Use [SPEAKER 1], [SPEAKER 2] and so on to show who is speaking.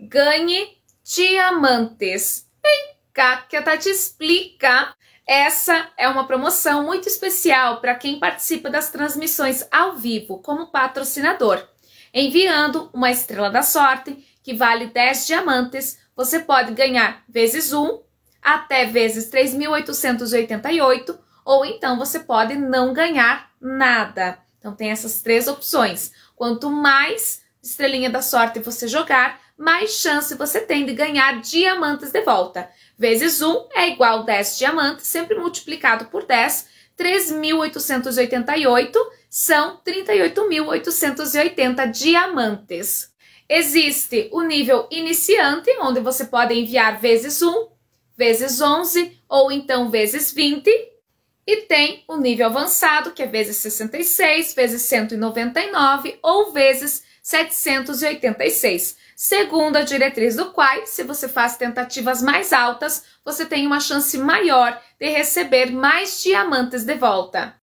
[SPEAKER 1] ganhe diamantes. Vem cá que a Tati explica. Essa é uma promoção muito especial para quem participa das transmissões ao vivo como patrocinador. Enviando uma estrela da sorte, que vale 10 diamantes, você pode ganhar vezes 1 até vezes 3.888, ou então você pode não ganhar nada. Então tem essas três opções. Quanto mais estrelinha da sorte você jogar, mais chance você tem de ganhar diamantes de volta. Vezes 1 é igual 10 diamantes, sempre multiplicado por 10, 3.888 são 38.880 diamantes. Existe o nível iniciante, onde você pode enviar vezes 1, vezes 11 ou então vezes 20, e tem o nível avançado, que é vezes 66, vezes 199 ou vezes 786, segundo a diretriz do qual, se você faz tentativas mais altas, você tem uma chance maior de receber mais diamantes de volta.